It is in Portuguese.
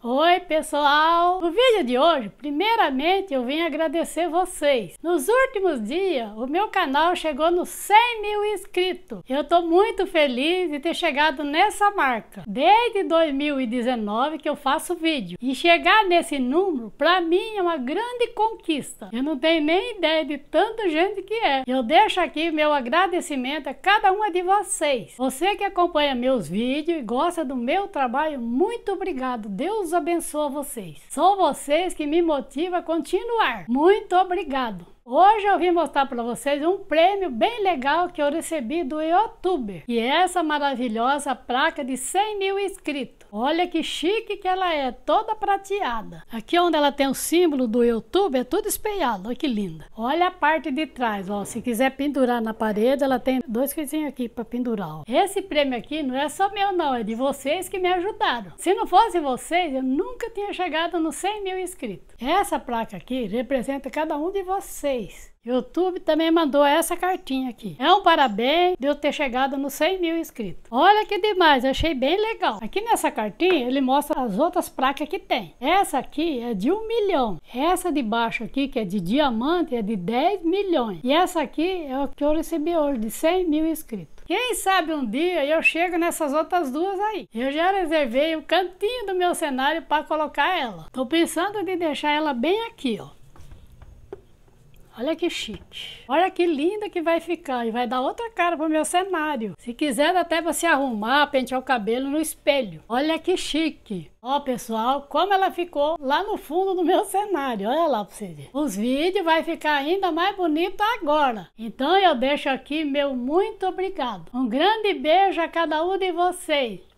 Oi, pessoal! No vídeo de hoje, primeiramente eu vim agradecer vocês. Nos últimos dias, o meu canal chegou nos 100 mil inscritos. Eu estou muito feliz de ter chegado nessa marca. Desde 2019 que eu faço vídeo. E chegar nesse número, para mim, é uma grande conquista. Eu não tenho nem ideia de tanta gente que é. Eu deixo aqui meu agradecimento a cada uma de vocês. Você que acompanha meus vídeos e gosta do meu trabalho, muito obrigado. Deus Deus abençoe vocês. São vocês que me motivam a continuar. Muito obrigado. Hoje eu vim mostrar para vocês um prêmio bem legal que eu recebi do YouTube e é essa maravilhosa placa de 100 mil inscritos. Olha que chique que ela é, toda prateada. Aqui onde ela tem o símbolo do YouTube é tudo espelhado, olha que linda. Olha a parte de trás, ó, se quiser pendurar na parede, ela tem dois coisinhos aqui para pendurar. Ó. Esse prêmio aqui não é só meu não, é de vocês que me ajudaram. Se não fosse vocês, eu nunca tinha chegado nos 100 mil inscritos. Essa placa aqui representa cada um de vocês vocês. YouTube também mandou essa cartinha aqui. É um parabéns de eu ter chegado nos 100 mil inscritos. Olha que demais, achei bem legal. Aqui nessa cartinha ele mostra as outras placas que tem. Essa aqui é de 1 milhão. Essa de baixo aqui, que é de diamante, é de 10 milhões. E essa aqui é o que eu recebi hoje, de 100 mil inscritos. Quem sabe um dia eu chego nessas outras duas aí. Eu já reservei o um cantinho do meu cenário para colocar ela. Tô pensando em deixar ela bem aqui, ó. Olha que chique. Olha que linda que vai ficar e vai dar outra cara pro meu cenário. Se quiser até você arrumar, pentear o cabelo no espelho. Olha que chique. Ó, pessoal, como ela ficou lá no fundo do meu cenário. Olha lá para vocês. Os vídeos vai ficar ainda mais bonito agora. Então eu deixo aqui meu muito obrigado. Um grande beijo a cada um de vocês.